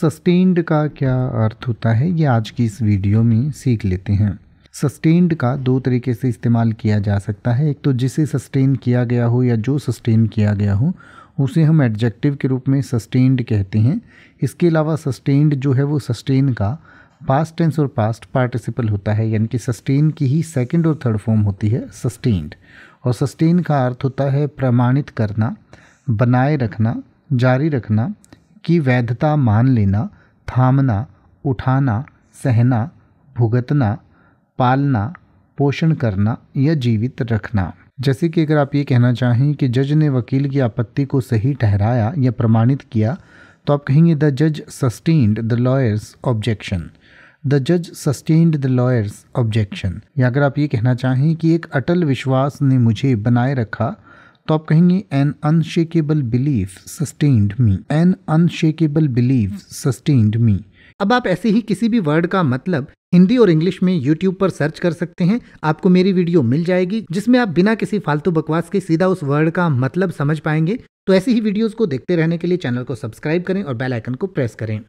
sustained का क्या अर्थ होता है ये आज की इस वीडियो में सीख लेते हैं सस्टेन्ड का दो तरीके से इस्तेमाल किया जा सकता है एक तो जिसे सस्टेन किया गया हो या जो सस्टेन किया गया हो उसे हम एडजेक्टिव के रूप में सस्टेन्ड कहते हैं इसके अलावा सस्टेन्ड जो है वो सस्टेन का पास्ट टेंस और पास्ट पार्टिसिपल होता है यानी कि सस्टेन की ही सेकंड और थर्ड फॉर्म होती है सस्टेन्ड और सस्टेन का अर्थ होता है प्रमाणित करना बनाए रखना जारी रखना की वैधता मान लेना थामना उठाना सहना भुगतना पालना पोषण करना या जीवित रखना जैसे कि अगर आप ये कहना चाहें कि जज ने वकील की आपत्ति को सही ठहराया या प्रमाणित किया तो आप कहेंगे द जज sustained the lawyers objection the जज सस्टेन्ड द लॉयर्स ऑब्जेक्शन या अगर आप ये कहना चाहें कि एक अटल विश्वास ने मुझे बनाए रखा तो आप कहेंगे an unshakable belief sustained me an unshakable belief sustained me अब आप ऐसे ही किसी भी वर्ड का मतलब हिंदी और इंग्लिश में YouTube पर सर्च कर सकते हैं आपको मेरी वीडियो मिल जाएगी जिसमें आप बिना किसी फालतू बकवास के सीधा उस वर्ड का मतलब समझ पाएंगे तो ऐसी ही वीडियोस को देखते रहने के लिए चैनल को सब्सक्राइब करें और बेल आइकन को प्रेस करें